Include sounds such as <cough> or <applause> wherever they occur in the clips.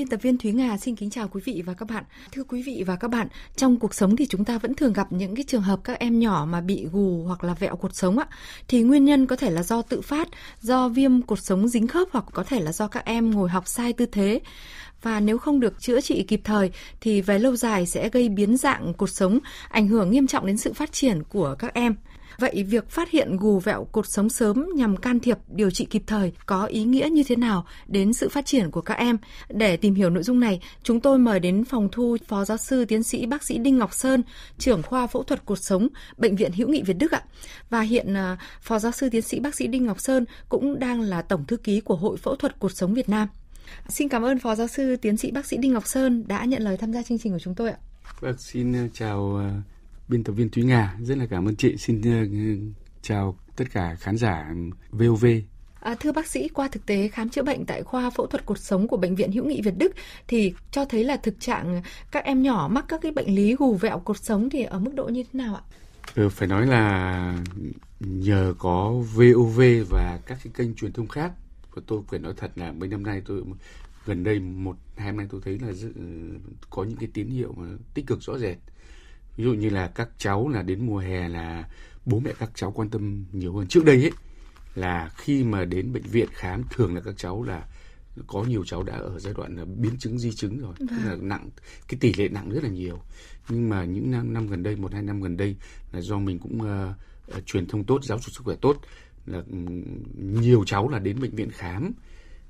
Biên tập viên Thúy Nga xin kính chào quý vị và các bạn. Thưa quý vị và các bạn, trong cuộc sống thì chúng ta vẫn thường gặp những cái trường hợp các em nhỏ mà bị gù hoặc là vẹo cột sống ạ. thì nguyên nhân có thể là do tự phát, do viêm cột sống dính khớp hoặc có thể là do các em ngồi học sai tư thế và nếu không được chữa trị kịp thời thì về lâu dài sẽ gây biến dạng cột sống, ảnh hưởng nghiêm trọng đến sự phát triển của các em. Vậy việc phát hiện gù vẹo cột sống sớm nhằm can thiệp điều trị kịp thời có ý nghĩa như thế nào đến sự phát triển của các em? Để tìm hiểu nội dung này, chúng tôi mời đến phòng thu Phó Giáo sư Tiến sĩ Bác sĩ Đinh Ngọc Sơn, trưởng khoa phẫu thuật cột sống, Bệnh viện Hữu nghị Việt Đức ạ. Và hiện à, Phó Giáo sư Tiến sĩ Bác sĩ Đinh Ngọc Sơn cũng đang là Tổng Thư ký của Hội Phẫu thuật Cột sống Việt Nam. Xin cảm ơn Phó Giáo sư Tiến sĩ Bác sĩ Đinh Ngọc Sơn đã nhận lời tham gia chương trình của chúng tôi ạ. Vâng, xin chào à, biên tập viên Thúy Nga. Rất là cảm ơn chị. Xin ờ, chào tất cả khán giả VOV À, thưa bác sĩ, qua thực tế khám chữa bệnh tại khoa phẫu thuật cuộc sống của bệnh viện Hữu nghị Việt Đức thì cho thấy là thực trạng các em nhỏ mắc các cái bệnh lý gù vẹo cột sống thì ở mức độ như thế nào ạ? Ừ, phải nói là nhờ có VOV và các cái kênh truyền thông khác và tôi phải nói thật là mấy năm nay tôi gần đây một hai năm nay tôi thấy là có những cái tín hiệu mà tích cực rõ rệt ví dụ như là các cháu là đến mùa hè là bố mẹ các cháu quan tâm nhiều hơn trước đây ấy là khi mà đến bệnh viện khám thường là các cháu là có nhiều cháu đã ở giai đoạn là biến chứng di chứng rồi tức là vâng. nặng cái tỷ lệ nặng rất là nhiều nhưng mà những năm năm gần đây một hai năm gần đây là do mình cũng uh, uh, truyền thông tốt giáo dục sức khỏe tốt là nhiều cháu là đến bệnh viện khám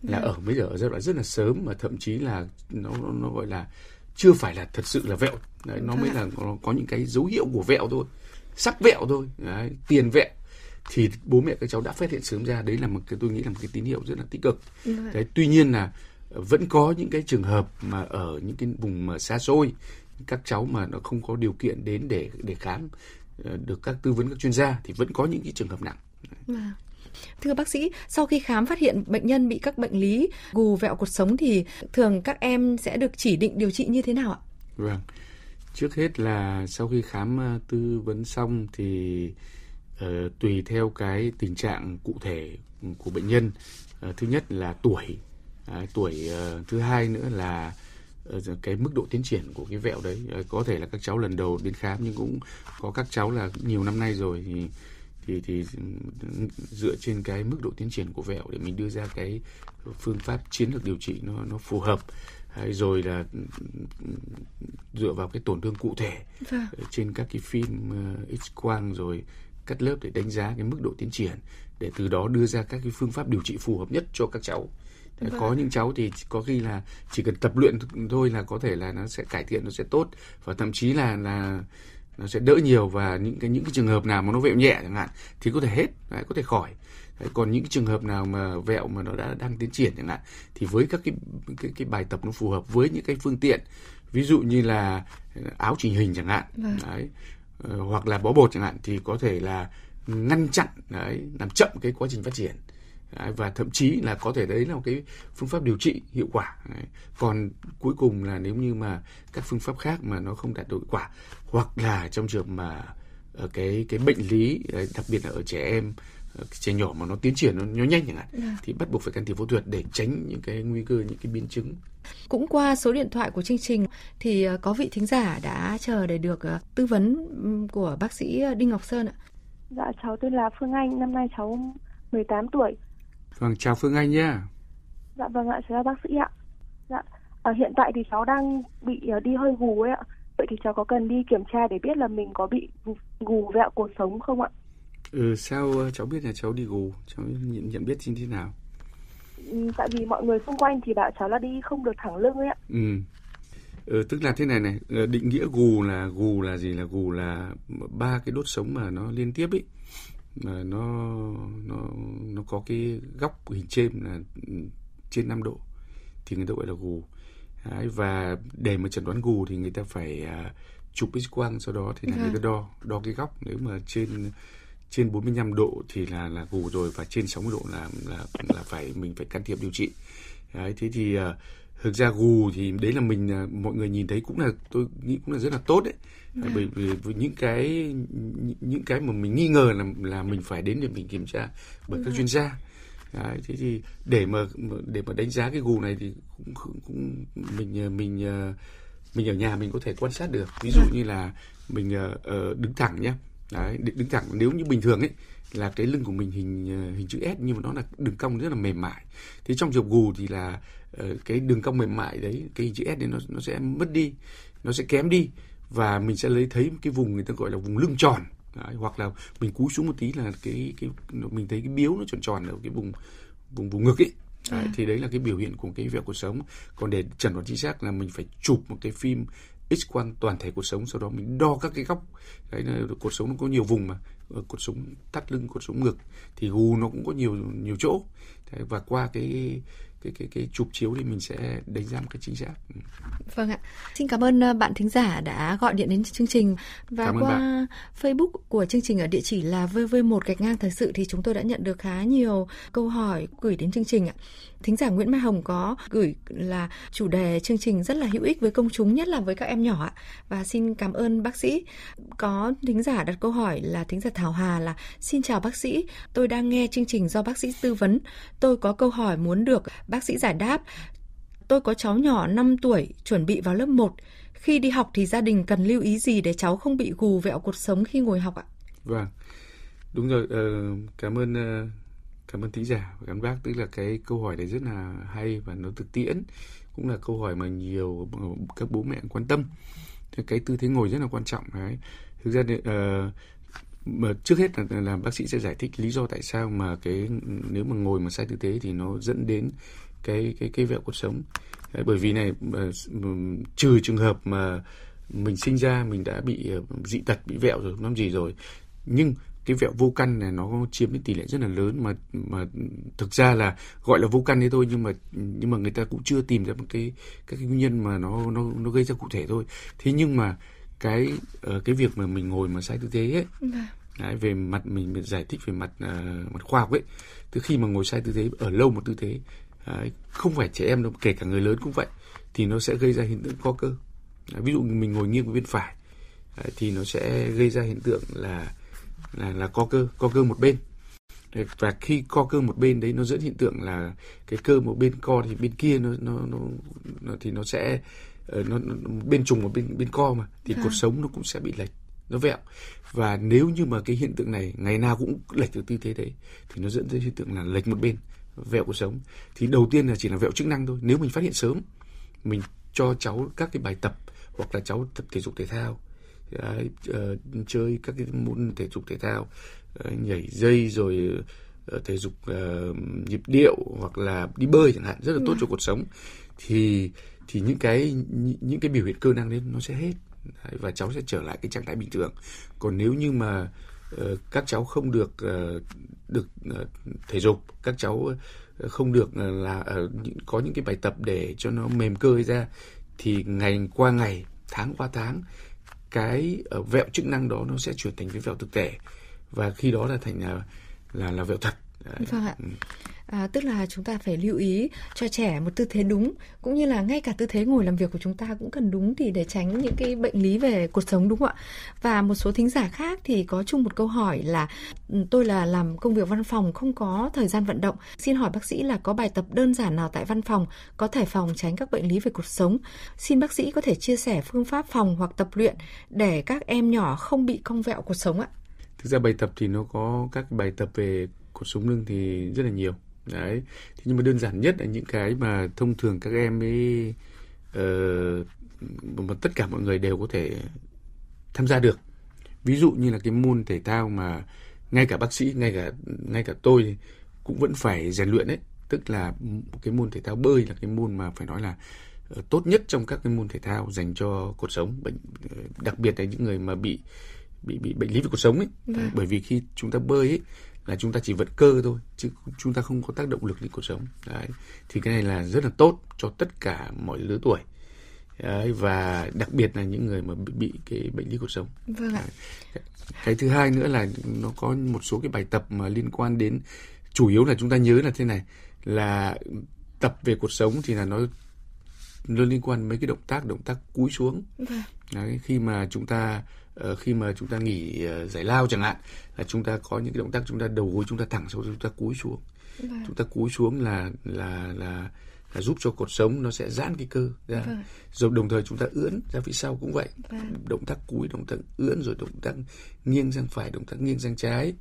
là vâng. ở bây giờ ở giai đoạn rất là sớm mà thậm chí là nó nó gọi là chưa phải là thật sự là vẹo đấy, nó vâng mới là nó có những cái dấu hiệu của vẹo thôi sắc vẹo thôi đấy, tiền vẹo thì bố mẹ các cháu đã phát hiện sớm ra đấy là một cái tôi nghĩ là một cái tín hiệu rất là tích cực vâng đấy tuy nhiên là vẫn có những cái trường hợp mà ở những cái vùng mà xa xôi các cháu mà nó không có điều kiện đến để để khám ờ, được các tư vấn các chuyên gia thì vẫn có những cái trường hợp nặng. Vâng Thưa bác sĩ, sau khi khám phát hiện bệnh nhân bị các bệnh lý gù vẹo cuộc sống thì thường các em sẽ được chỉ định điều trị như thế nào ạ? Vâng. Trước hết là sau khi khám ờ, tư vấn xong thì uh, tùy theo cái tình trạng cụ thể của bệnh nhân. Uh, thứ nhất là tuổi, uh, tuổi uh, thứ hai nữa là cái mức độ tiến triển của cái vẹo đấy có thể là các cháu lần đầu đến khám nhưng cũng có các cháu là nhiều năm nay rồi thì thì thì dựa trên cái mức độ tiến triển của vẹo để mình đưa ra cái phương pháp chiến lược điều trị nó nó phù hợp hay rồi là dựa vào cái tổn thương cụ thể vâng. trên các cái phim ờ, x quang rồi cắt lớp để đánh giá cái mức độ tiến triển để từ đó đưa ra các cái phương pháp điều trị phù hợp nhất cho các cháu vâng. có những cháu thì có khi là chỉ cần tập luyện thôi là có thể là nó sẽ cải thiện nó sẽ tốt và thậm chí là là nó sẽ đỡ nhiều và những cái những cái trường hợp nào mà nó vẹo nhẹ chẳng hạn thì có thể hết đấy, có thể khỏi đấy, còn những cái trường hợp nào mà vẹo mà nó đã đang tiến triển chẳng hạn thì với các cái cái, cái bài tập nó phù hợp với những cái phương tiện ví dụ như là áo chỉnh hình chẳng hạn vâng. đấy ờ, hoặc là bó bột chẳng hạn thì có thể là ngăn chặn đấy làm chậm cái quá trình phát triển và thậm chí là có thể đấy là một cái phương pháp điều trị hiệu quả còn cuối cùng là nếu như mà các phương pháp khác mà nó không đạt được hiệu quả hoặc là trong trường mà ờ, cái cái bệnh lý đặc biệt là ở trẻ em ờ, trẻ nhỏ mà nó tiến triển nó, nó nhanh chẳng hạn yeah. Dạ. thì bắt buộc phải can thiệp phẫu thuật để tránh những cái nguy cơ những cái biến chứng. Cũng qua số điện thoại của chương trình thì ờ, có vị thính giả đã chờ để được tư vấn của bác sĩ Đinh Ngọc Sơn ạ. Dạ cháu tên là Phương Anh, năm nay cháu 18 tuổi. Vâng, chào Phương Anh nhé. Dạ vâng ạ, chào bác sĩ ạ. Dạ, à, hiện tại thì cháu đang bị uh, đi hơi gù ấy ạ. Vậy thì cháu có cần đi kiểm tra để biết là mình có bị gù vẹo cuộc sống không ạ? Ừ, sao ờ, cháu biết là cháu đi gù? Cháu nhận, nhận biết như thế nào? Ừ, tại vì mọi người xung quanh thì bảo cháu là đi không được thẳng lưng ấy ạ. Ừ. Ừ, tức là thế này này ờ, định nghĩa gù là gù là gì là gù là ba cái đốt sống mà nó liên tiếp ấy là nó nó nó có cái góc hình trên là trên 5 độ thì người ta gọi là gù Đấy, và để mà chẩn đoán gù thì người ta phải uh, chụp x quang sau đó thì là dạ. người ta đo đo cái góc nếu mà trên trên 45 độ thì là là gù rồi và trên 60 độ là là là phải mình phải can thiệp điều trị. Đấy, thế thì uh, thực ra gù thì đấy là mình à, mọi người nhìn thấy cũng là tôi nghĩ cũng là rất là tốt đấy yeah. Dạ. bởi vì với những cái những cái mà mình nghi ngờ là là mình phải đến để mình kiểm tra bởi Đúng các dạ. chuyên gia đấy, thế thì để mà để mà đánh giá cái gù này thì cũng cũng mình à, mình à, mình ở nhà mình có thể quan sát được ví dụ dạ. như là mình đứng thẳng nhé Đấy, đứng thẳng nếu như bình thường ấy là cái lưng của mình hình ờ, hình chữ S nhưng mà nó là đường cong rất là mềm mại. Thế trong diệp gù thì là ờ, cái đường cong mềm mại đấy, cái hình chữ S đấy nó nó sẽ mất đi, nó sẽ kém đi và mình sẽ lấy thấy cái vùng người ta gọi là vùng lưng tròn. Đấy, hoặc là mình cúi xuống một tí là cái cái mình thấy cái biếu nó tròn tròn ở cái vùng vùng vùng ngực ấy Đấy, à. thì đấy là cái biểu hiện của cái vẹo cuộc sống còn để chẩn đoán chính xác là mình phải chụp một cái phim x quang toàn thể cuộc sống sau đó mình đo các cái góc cái này cuộc sống nó có nhiều vùng mà ờ, cuộc sống thắt lưng cuộc sống ngực thì gù nó cũng có nhiều nhiều chỗ Thế và qua cái cái cái cái chụp chiếu thì mình sẽ đánh giá một cái chính xác. Ừ. Vâng ạ. Xin cảm ơn ờ, bạn thính giả đã gọi điện đến chương trình và cảm qua bạn. Facebook của chương trình ở địa chỉ là vv1 gạch ngang thời sự thì chúng tôi đã nhận được khá nhiều câu hỏi gửi đến chương trình ạ. Thính giả Nguyễn Mai Hồng có gửi là chủ đề chương trình rất là hữu ích với công chúng nhất là với các em nhỏ ạ. Và xin cảm ơn bác sĩ. Có thính giả đặt câu hỏi là thính giả Thảo Hà là xin chào bác sĩ, tôi đang nghe chương trình do bác sĩ tư vấn. Tôi có câu hỏi muốn được bác sĩ giải đáp. Tôi có cháu nhỏ 5 tuổi chuẩn bị vào lớp 1. Khi đi học thì gia đình cần lưu ý gì để cháu không bị gù vẹo cuộc sống khi ngồi học ạ? Vâng. Đúng rồi, ờ, cảm ơn ờ, Cảm ơn thính giả và các bác tức là cái câu hỏi này rất là hay và nó thực tiễn cũng là câu hỏi mà nhiều các bố mẹ quan tâm thì cái tư thế ngồi rất là quan trọng đấy thực ra uh, mà trước hết là, là bác sĩ sẽ giải thích lý do tại sao mà cái nếu mà ngồi mà sai tư thế thì nó dẫn đến cái cái cái vẹo cuộc sống đấy, bởi vì này uh, trừ trường hợp mà mình sinh ra mình đã bị uh, dị tật bị vẹo rồi không làm gì rồi nhưng cái vẹo vô căn này nó chiếm cái tỷ lệ rất là lớn mà mà thực ra là gọi là vô căn đấy thôi nhưng mà nhưng mà người ta cũng chưa tìm ra một cái các cái nguyên nhân mà nó nó nó gây ra cụ thể thôi thế nhưng mà cái ờ, cái việc mà mình ngồi mà sai tư thế ấy vâng. đấy, về mặt mình, mình giải thích về mặt uh, mặt khoa học ấy từ khi mà ngồi sai tư thế ở lâu một tư thế đấy, không phải trẻ em đâu kể cả người lớn cũng vậy thì nó sẽ gây ra hiện tượng co cơ đấy, ví dụ mình ngồi nghiêng về bên phải đấy, thì nó sẽ gây ra hiện tượng là là là co cơ co cơ một bên và khi co cơ một bên đấy nó dẫn hiện tượng là cái cơ một bên co thì bên kia nó nó, nó, nó thì nó sẽ ờ, nó, nó bên trùng một bên bên co mà thì à. cột sống nó cũng sẽ bị lệch nó vẹo và nếu như mà cái hiện tượng này ngày nào cũng lệch từ tư thế đấy thì nó dẫn tới hiện tượng là lệch một bên vẹo cuộc sống thì đầu tiên là chỉ là vẹo chức năng thôi nếu mình phát hiện sớm mình cho cháu các cái bài tập hoặc là cháu tập thể dục thể thao đấy, à, uh, ờ, chơi các cái môn thể dục thể thao uh, nhảy dây rồi uh, thể dục uh, nhịp điệu hoặc là đi bơi chẳng hạn rất là tốt dạ. cho cuộc sống thì thì những cái những cái biểu hiện cơ năng đấy nó sẽ hết và cháu sẽ trở lại cái trạng thái bình thường còn nếu như mà các cháu không được được thể dục các cháu không được là có những cái bài tập để cho nó mềm cơ ra thì ngày qua ngày tháng qua tháng cái ờ, vẹo chức năng đó nó sẽ chuyển thành cái vẹo thực thể và khi đó là thành là ờ, là, là vẹo thật. Đấy. Vâng ạ. Ừ à, tức là chúng ta phải lưu ý cho trẻ một tư thế đúng cũng như là ngay cả tư thế ngồi làm việc của chúng ta cũng cần đúng thì để tránh những cái bệnh lý về cuộc sống đúng không ạ và một số thính giả khác thì có chung một câu hỏi là ừ, tôi là làm công việc văn phòng không có thời gian vận động xin hỏi bác sĩ là có bài tập đơn giản nào tại văn phòng có thể phòng tránh các bệnh lý về cuộc sống xin bác sĩ có thể chia sẻ phương pháp phòng hoặc tập luyện để các em nhỏ không bị cong vẹo cuộc sống ạ thực ra bài tập thì nó có các bài tập về cuộc sống lưng thì rất là nhiều đấy thế nhưng mà đơn giản nhất là những cái mà thông thường các em ấy uh, mà tất cả mọi người đều có thể tham gia được ví dụ như là cái môn thể thao mà ngay cả bác sĩ ngay cả ngay cả tôi cũng vẫn phải rèn luyện đấy tức là cái môn thể thao bơi là cái môn mà phải nói là ờ, tốt nhất trong các cái môn thể thao dành cho cuộc sống bệnh ờ, đặc biệt là những người mà bị bị bị bệnh lý về cuộc sống ấy vâng. bởi vì khi chúng ta bơi ấy là chúng ta chỉ vận cơ thôi chứ chúng ta không có tác động lực lên cuộc sống đấy thì cái này là rất là tốt cho tất cả mọi lứa tuổi đấy, và đặc biệt là những người mà bị, bị cái bệnh lý cuộc sống vâng ạ. cái thứ hai nữa là nó có một số cái bài tập mà liên quan đến chủ yếu là chúng ta nhớ là thế này là tập về cuộc sống thì là nó nó liên quan mấy cái động tác động tác cúi xuống vâng. đấy, khi mà chúng ta Ờ, khi mà chúng ta nghỉ ờ, giải lao chẳng hạn là chúng ta có những cái động tác chúng ta đầu gối chúng ta thẳng sau chúng ta cúi xuống vâng. chúng ta cúi xuống là là là là giúp cho cột sống nó sẽ giãn cái cơ ra vâng. rồi đồng thời chúng ta ưỡn ra phía sau cũng vậy vâng. động tác cúi động tác ưỡn rồi động tác nghiêng sang phải động tác nghiêng sang trái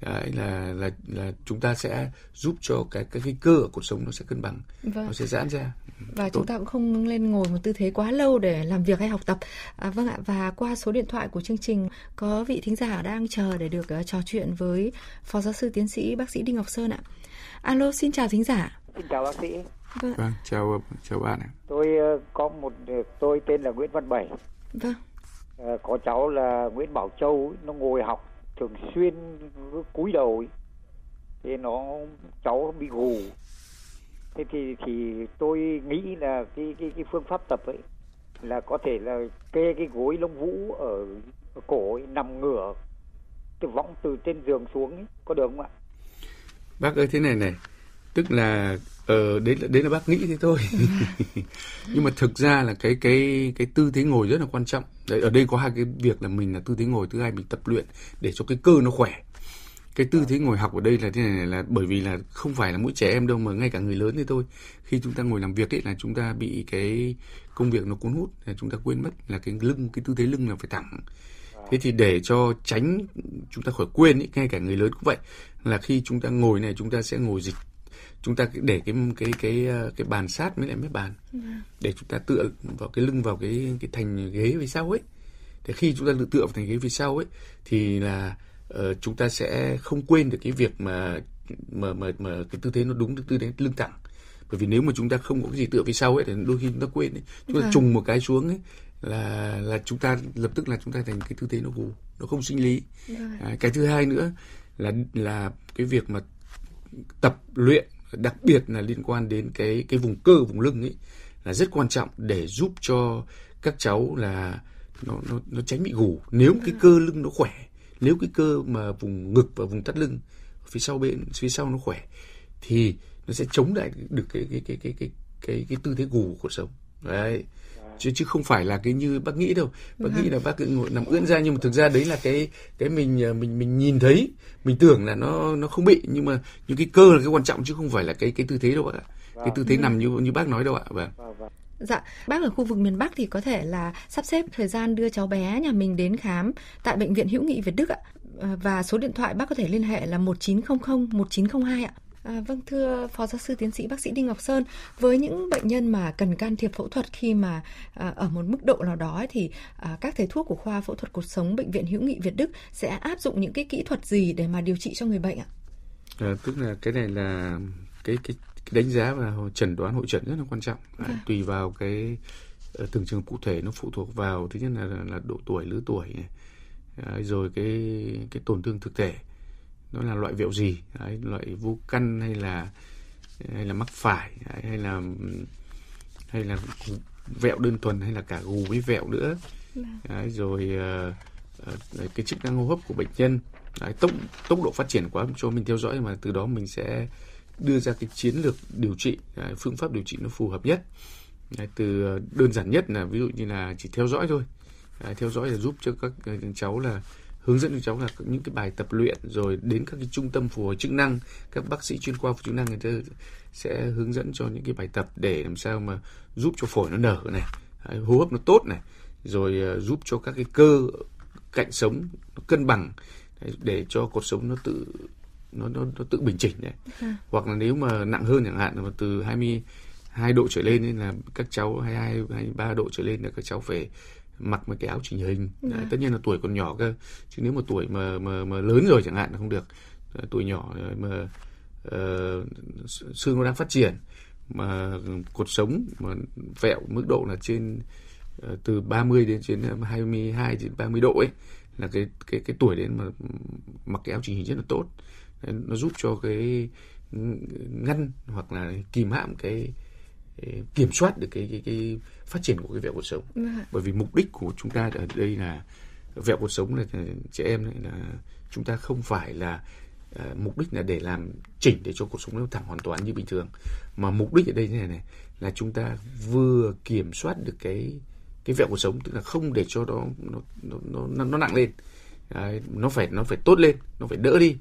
Đấy, là là là chúng ta sẽ giúp cho cái cái cái cơ ở cuộc sống nó sẽ cân bằng vâng. nó sẽ giãn ra và Tốt. chúng ta cũng không lên ngồi một tư thế quá lâu để làm việc hay học tập à, vâng ạ và qua số điện thoại của chương trình có vị thính giả đang chờ để được uh, trò chuyện với phó giáo sư tiến sĩ bác sĩ đinh ngọc sơn ạ alo xin chào thính giả xin chào bác sĩ vâng, vâng chào chào bạn ạ tôi uh, có một ờ, tôi tên là nguyễn văn bảy vâng uh, có cháu là nguyễn bảo châu nó ngồi học thường xuyên cúi đầu ấy. thế nó cháu bị gù thế thì thì tôi nghĩ là cái cái cái phương pháp tập ấy là có thể là kê cái gối lông vũ ở, ở cổ ấy, nằm ngửa từ võng từ trên giường xuống ấy. có được không ạ bác ơi thế này này tức là ờ đấy là đấy là bác nghĩ thế thôi <laughs> <laughs> nhưng mà thực ra là cái cái cái tư thế ngồi rất là quan trọng đấy ở đây có hai cái việc là mình là tư thế ngồi thứ hai mình tập luyện để cho cái cơ nó khỏe cái tư vâng. thế ngồi học ở đây là thế này là bởi vì là không phải là mỗi trẻ em đâu mà ngay cả người lớn thế thôi khi chúng ta ngồi làm việc ấy là chúng ta bị cái công việc nó cuốn hút là chúng ta quên mất là cái lưng cái tư thế lưng là phải thẳng thế vâng. thì để cho tránh chúng ta khỏi quên ấy, ngay cả người lớn cũng vậy là khi chúng ta ngồi này chúng ta sẽ ngồi dịch chúng ta để cái cái cái cái bàn sát với lại mấy bàn dạ. để chúng ta tựa vào cái lưng vào cái cái thành ghế phía sau ấy để khi chúng ta tựa vào thành ghế phía sau ấy thì là uh, chúng ta sẽ không quên được cái việc mà mà mà mà cái tư thế nó đúng tư thế lưng thẳng bởi vì nếu mà chúng ta không có cái gì tựa phía sau ấy thì đôi khi chúng ta quên ấy chúng ta dạ. trùng một cái xuống ấy là là chúng ta lập tức là chúng ta thành cái tư thế nó gù nó không sinh lý à, cái thứ hai nữa là là cái việc mà tập luyện đặc biệt là liên quan đến cái cái vùng cơ vùng lưng ấy là rất quan trọng để giúp cho các cháu là nó nó, nó tránh bị gù nếu cái ừ. cơ lưng nó khỏe nếu cái cơ mà vùng ngực và vùng thắt lưng phía sau bên phía sau nó khỏe thì nó sẽ chống lại được cái cái cái cái cái cái cái, cái tư thế gù của cuộc sống đấy chứ chứ không phải là cái như bác nghĩ đâu bác nghĩ vâng. là bác cứ ngồi nằm ưỡn ra nhưng mà thực ra đấy là cái cái mình à, mình mình nhìn thấy mình tưởng là nó nó không bị nhưng mà những cái cơ là cái quan trọng chứ không phải là cái cái tư thế đâu bác ạ cái tư thế vâng. nằm như như bác nói đâu ạ vâng. vâng Dạ, bác ở khu vực miền Bắc thì có thể là sắp xếp thời gian đưa cháu bé nhà mình đến khám tại bệnh viện hữu nghị Việt Đức ạ. Và số điện thoại bác có thể liên hệ là 1900 1902 ạ. À, vâng thưa phó giáo sư tiến sĩ bác sĩ Đinh Ngọc Sơn, với những bệnh nhân mà cần can thiệp phẫu thuật khi mà à, ở một mức độ nào đó thì à, các thầy thuốc của khoa phẫu thuật cuộc sống bệnh viện hữu nghị Việt Đức sẽ áp dụng những cái kỹ thuật gì để mà điều trị cho người bệnh ạ? À, tức là cái này là cái cái, đánh giá và chẩn đoán hội chẩn rất là quan trọng. À, à. Tùy vào cái ờ, từng trường cụ thể nó phụ thuộc vào thứ nhất là là độ tuổi lứa tuổi này. À, rồi cái cái tổn thương thực thể nó là loại vẹo gì đấy, loại vô căn hay là hay là mắc phải đấy, hay là hay là vẹo đơn thuần hay là cả gù với vẹo nữa vâng. đấy, rồi uh, uh, cái chức năng hô hấp của bệnh nhân đấy, tốc tốc độ phát triển quá cho mình theo dõi mà từ đó mình sẽ đưa ra cái chiến lược điều trị đấy, phương pháp điều trị nó phù hợp nhất đấy, từ ờ, đơn giản nhất là ví dụ như là chỉ theo dõi thôi đấy, theo dõi là giúp cho các cháu là hướng dẫn cho cháu là những cái bài tập luyện rồi đến các cái trung tâm phù hồi chức năng các bác sĩ chuyên khoa phù hồi chức năng người ta sẽ hướng dẫn cho những cái bài tập để làm sao mà giúp cho phổi nó nở này hô hấp nó tốt này rồi ờ, giúp cho các cái cơ cạnh sống nó cân bằng để cho cuộc sống nó tự nó nó, nó tự bình chỉnh này à. hoặc là nếu mà nặng hơn chẳng hạn là từ 20 hai độ trở lên nên là các cháu 22 23 độ trở lên là các cháu phải mặc một cái áo chỉnh hình yeah. Dạ. tất nhiên là tuổi còn nhỏ cơ chứ nếu mà tuổi mà mà mà lớn rồi chẳng hạn là không được ờ, tuổi nhỏ ờ, mà uh, xương nó đang phát triển mà cột sống mà vẹo mức độ là trên uh, từ 30 đến trên 22 đến 30 độ ấy là cái cái cái tuổi đến mà mặc cái áo chỉnh hình rất là tốt nó giúp cho cái ừ, ngăn hoặc là kìm hãm cái kiểm soát được cái cái cái phát triển của cái vẹo cuộc sống à. bởi vì mục đích của chúng ta ở đây là vẹo cuộc sống là trẻ em là chúng ta không phải là uh, mục đích là để làm chỉnh để cho cuộc sống nó thẳng hoàn toàn như bình thường mà mục đích ở đây như này này là chúng ta vừa kiểm soát được cái cái vẹo cuộc sống tức là không để cho nó nó nó nó, nó nặng lên Đấy, nó phải nó phải tốt lên nó phải đỡ đi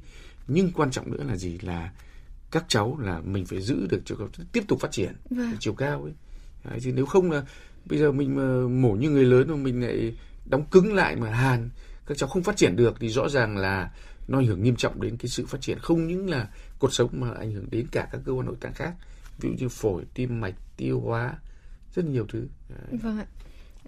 nhưng quan trọng nữa là gì là các cháu là mình phải giữ được chiều cao tiếp tục phát triển vâng. chiều cao ấy Đấy, chứ nếu không là bây giờ mình mà mổ như người lớn mà mình lại đóng cứng lại mà hàn các cháu không phát triển được thì rõ ràng là nó ảnh hưởng nghiêm trọng đến cái sự phát triển không những là cuộc sống mà ảnh hưởng đến cả các cơ quan nội tạng khác ví dụ như phổi tim mạch tiêu hóa rất nhiều thứ Đấy. vâng ạ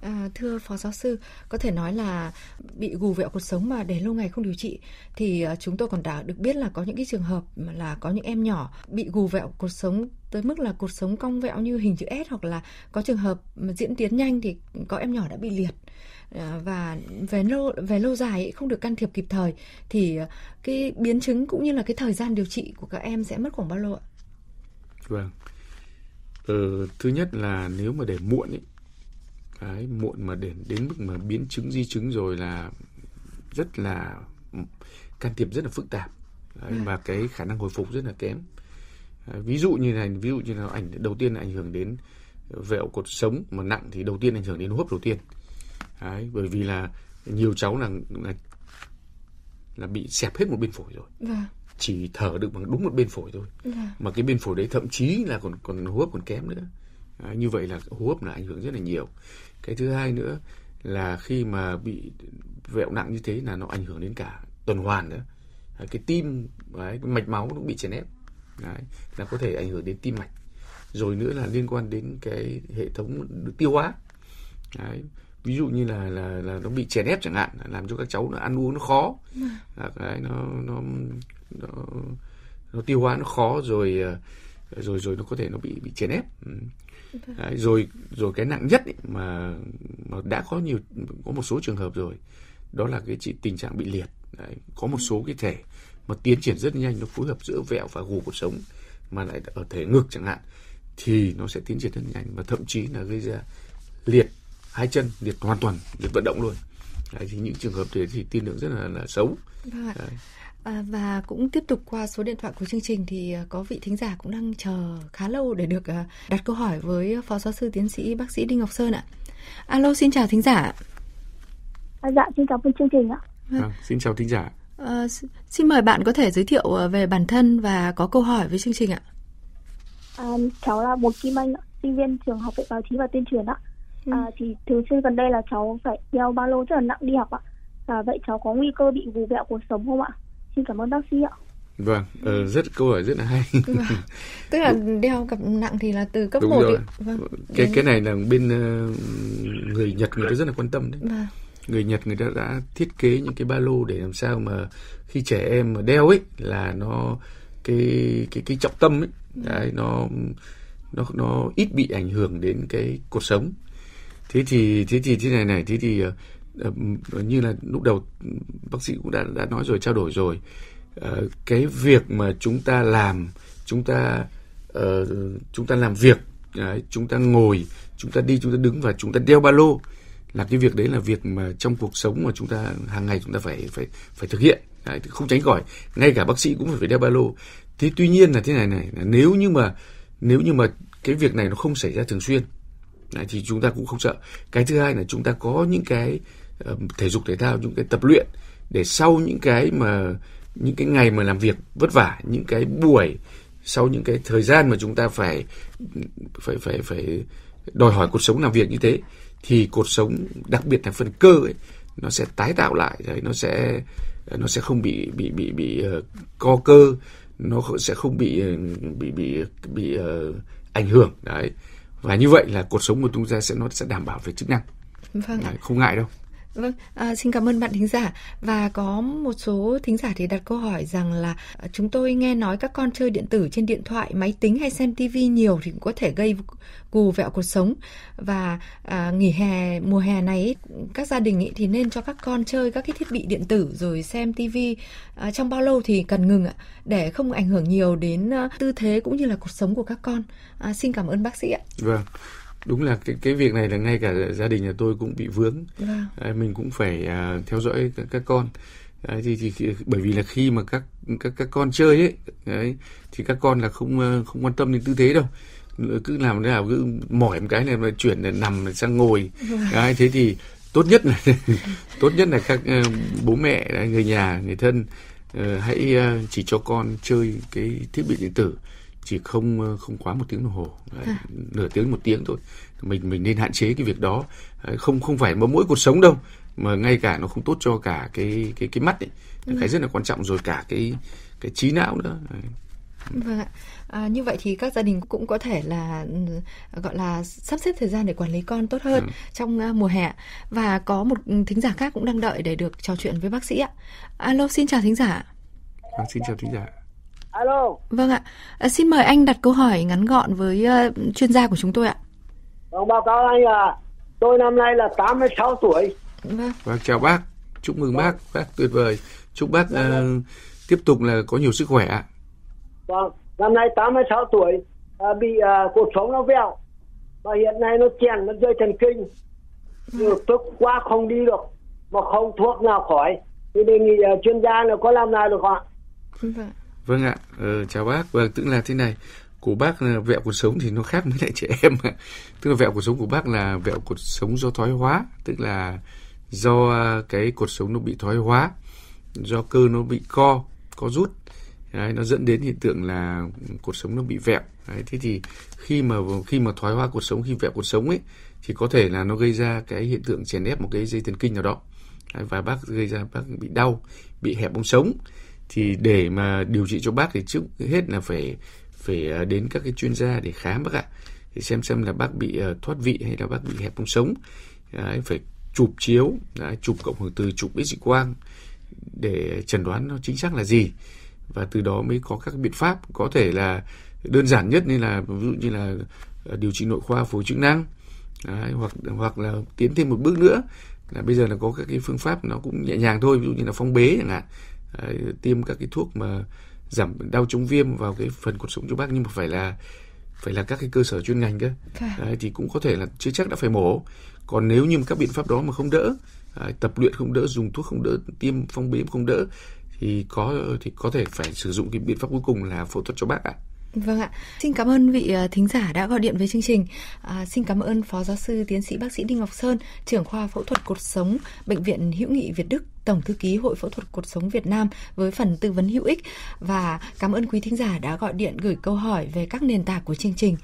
À, thưa phó giáo sư, có thể nói là bị gù vẹo cuộc sống mà để lâu ngày không điều trị thì à, chúng tôi còn đã được biết là có những cái trường hợp mà là có những em nhỏ bị gù vẹo cuộc sống tới mức là cuộc sống cong vẹo như hình chữ S hoặc là có trường hợp mà diễn tiến nhanh thì có em nhỏ đã bị liệt à, và về lâu về lâu dài không được can thiệp kịp thời thì à, cái biến chứng cũng như là cái thời gian điều trị của các em sẽ mất khoảng bao lâu ạ? Vâng. Ờ, thứ nhất là nếu mà để muộn ấy, cái muộn mà để đến mức mà biến chứng di chứng rồi là rất là can thiệp rất là phức tạp Đấy, ừ. và cái khả năng hồi phục rất là kém Đấy, ví dụ như này ví dụ như là ảnh đầu tiên là ảnh hưởng đến vẹo cột sống mà nặng thì đầu tiên ảnh hưởng đến hô hấp đầu tiên Đấy, bởi vì là nhiều cháu là là, là bị xẹp hết một bên phổi rồi Vâng chỉ thở được bằng đúng một bên phổi thôi yeah. Dạ. mà cái bên phổi đấy thậm chí là còn còn hô hấp còn kém nữa à, như vậy là hô hấp là ảnh hưởng rất là nhiều cái thứ hai nữa là khi mà bị vẹo nặng như thế là nó ảnh hưởng đến cả tuần hoàn nữa à, cái tim đấy, cái mạch máu nó bị chèn ép đấy, là có thể ảnh hưởng đến tim mạch rồi nữa là liên quan đến cái hệ thống tiêu hóa đấy, ví dụ như là là là nó bị chèn ép chẳng hạn làm cho các cháu nó ăn uống nó khó dạ. cái nó, nó nó nó tiêu hóa nó khó rồi à, rồi rồi nó có thể nó bị bị chèn ép ừ. Vâng. Đấy, rồi rồi cái nặng nhất ý, mà mà đã có nhiều có một số trường hợp rồi đó là cái chị tình trạng bị liệt Đấy, có một số cái thể mà tiến triển rất nhanh nó phối hợp giữa vẹo và gù cuộc sống mà lại ở thể ngực chẳng hạn thì nó sẽ tiến triển rất nhanh và thậm chí là gây ra liệt hai chân liệt hoàn toàn liệt vận động luôn Đấy, thì những trường hợp đấy thì tin lượng rất là, là xấu. Vâng À, và cũng tiếp tục qua số điện thoại của chương trình thì à, có vị thính giả cũng đang chờ khá lâu để được à, đặt câu hỏi với phó giáo sư tiến sĩ bác sĩ Đinh Ngọc Sơn ạ. Alo xin chào thính giả. À, dạ xin chào chương trình ạ. à xin chào thính giả. À, xin mời bạn có thể giới thiệu à, về bản thân và có câu hỏi với chương trình ạ. À, cháu là một Kim Anh, sinh viên trường học viện báo chí và tuyên truyền ạ à, thì thường xuyên gần đây là cháu phải đeo ba lô rất là nặng đi học ạ à, vậy cháu có nguy cơ bị gù vẹo cuộc sống không ạ xin cảm ơn bác sĩ ạ Vâng, ờ, ừ. uh, rất câu hỏi rất là hay. Vâng. <laughs> Tức là đeo cặp nặng thì là từ cấp Đúng 1 rồi. Vâng. Cái cái này là bên uh, người Nhật người ta rất là quan tâm đấy. Vâng. Người Nhật người ta đã thiết kế những cái ba lô để làm sao mà khi trẻ em mà đeo ấy là nó cái cái cái trọng tâm ấy, vâng. đấy nó nó nó ít bị ảnh hưởng đến cái cuộc sống thế thì thế thì thế này này thế thì uh, như là lúc đầu bác sĩ cũng đã đã nói rồi trao đổi rồi uh, cái việc mà chúng ta làm chúng ta uh, chúng ta làm việc uh, chúng ta ngồi chúng ta đi chúng ta đứng và chúng ta đeo ba lô là cái việc đấy là việc mà trong cuộc sống mà chúng ta hàng ngày chúng ta phải phải phải thực hiện đấy, không tránh khỏi ngay cả bác sĩ cũng phải đeo ba lô thế tuy nhiên là thế này này nếu như mà nếu như mà cái việc này nó không xảy ra thường xuyên Đấy, thì chúng ta cũng không sợ cái thứ hai là chúng ta có những cái ờ, thể dục thể thao những cái tập luyện để sau những cái mà những cái ngày mà làm việc vất vả những cái buổi sau những cái thời gian mà chúng ta phải phải phải phải đòi hỏi cuộc sống làm việc như thế thì cuộc sống đặc biệt là phần cơ ấy, nó sẽ tái tạo lại đấy nó sẽ nó sẽ không bị bị bị bị uh, co cơ nó sẽ không bị ờ, bị bị bị uh, ảnh hưởng đấy và như vậy là cuộc sống của chúng ta sẽ nó sẽ đảm bảo về chức năng vâng. không ngại đâu Vâng, à, xin cảm ơn bạn thính giả và có một số thính giả thì đặt câu hỏi rằng là à, chúng tôi nghe nói các con chơi điện tử trên điện thoại, máy tính hay xem tivi nhiều thì cũng có thể gây gù vẹo cuộc sống và à, nghỉ hè mùa hè này các gia đình ý, thì nên cho các con chơi các cái thiết bị điện tử rồi xem tivi à, trong bao lâu thì cần ngừng ạ để không ảnh hưởng nhiều đến à, tư thế cũng như là cuộc sống của các con. À, xin cảm ơn bác sĩ ạ. Vâng đúng là cái cái việc này là ngay cả gia đình nhà tôi cũng bị vướng wow. Vâng. mình cũng phải à, theo dõi các con đấy, thì, thì bởi vì là khi mà các các các con chơi ấy đấy, thì các con là không ờ, không quan tâm đến tư thế đâu cứ làm thế nào cứ mỏi một cái này mà chuyển là nằm sang ngồi vâng. đấy, thế thì tốt nhất là <laughs> tốt nhất là các uh, bố mẹ người nhà người thân uh, hãy uh, chỉ cho con chơi cái thiết bị điện tử chỉ không ờ, không quá một tiếng đồng hồ đấy, à. nửa tiếng một tiếng thôi mình mình nên hạn chế cái việc đó không không phải mà mỗi cuộc sống đâu mà ngay cả nó không tốt cho cả cái cái cái mắt ấy ừ. cái rất là quan trọng rồi cả cái cái trí não nữa đấy. Vâng ạ. À, như vậy thì các gia đình cũng có thể là ừ, gọi là sắp xếp thời gian để quản lý con tốt hơn ừ. trong uh, mùa hè và có một ừ, thính giả khác cũng đang đợi để được trò chuyện với bác sĩ ạ. Alo xin chào thính giả. À, xin chào thính giả. Alo. Vâng ạ. À, xin mời anh đặt câu hỏi ngắn gọn với uh, chuyên gia của chúng tôi ạ. Vâng, báo cáo anh là tôi năm nay là 86 tuổi. Vâng. vâng chào bác. Chúc mừng vâng. bác. Bác tuyệt vời. Chúc bác vâng. uh, tiếp tục là có nhiều sức khỏe. Vâng. Năm nay 86 tuổi uh, bị uh, cuộc sống nó vẹo. Và hiện nay nó chèn nó rơi thần kinh. Vâng. Được tức quá không đi được mà không thuốc nào khỏi. Thì đề nghị uh, chuyên gia là có làm nào được không ạ? Vâng. Vâng ạ, ờ, chào bác. Vâng, tức là thế này, của bác là vẹo cuộc sống thì nó khác với lại trẻ em. tức là vẹo cuộc sống của bác là vẹo cuộc sống do thoái hóa, tức là do à, cái cuộc sống nó bị thoái hóa, do cơ nó bị co, co rút. Đấy, nó dẫn đến hiện tượng là cuộc sống nó bị vẹo. Đấy, thế thì khi mà khi mà thoái hóa cuộc sống, khi vẹo cuộc sống ấy thì có thể là nó gây ra cái hiện tượng chèn ép một cái dây thần kinh nào đó. Đấy, và bác gây ra bác bị đau, bị hẹp ống sống thì để mà điều trị cho bác thì trước hết là phải phải ờ, đến các cái chuyên gia để khám bác ạ để xem xem là bác bị ờ, thoát vị hay là bác bị hẹp ống sống đấy, phải chụp chiếu đấy, chụp cộng hưởng từ chụp x quang để chẩn đoán nó chính xác là gì và từ đó mới có các biện pháp có thể là đơn giản nhất như là ví dụ như là ờ, điều trị nội khoa phối chức năng đấy, hoặc hoặc là tiến thêm một bước nữa là bây giờ là có các cái phương pháp nó cũng nhẹ nhàng thôi ví dụ như là phong bế chẳng hạn Ờ, tiêm các cái thuốc mà giảm đau chống viêm vào cái phần cuộc sống cho bác nhưng mà phải là phải là các cái cơ sở chuyên ngành cơ okay. đấy, thì cũng có thể là chưa chắc đã phải mổ còn nếu như các biện pháp đó mà không đỡ à, tập luyện không đỡ dùng thuốc không đỡ tiêm phong bế không đỡ thì có thì có thể phải sử dụng cái biện pháp cuối cùng là phẫu thuật cho bác ạ à. Vâng ạ, xin cảm ơn vị ờ, thính giả đã gọi điện với chương trình. À, xin cảm ơn Phó Giáo sư Tiến sĩ Bác sĩ Đinh Ngọc Sơn, trưởng khoa phẫu thuật cột sống, Bệnh viện hữu nghị Việt Đức, Tổng thư ký Hội phẫu thuật cột sống Việt Nam với phần tư vấn hữu ích. Và cảm ơn quý thính giả đã gọi điện gửi câu hỏi về các nền tảng của chương trình.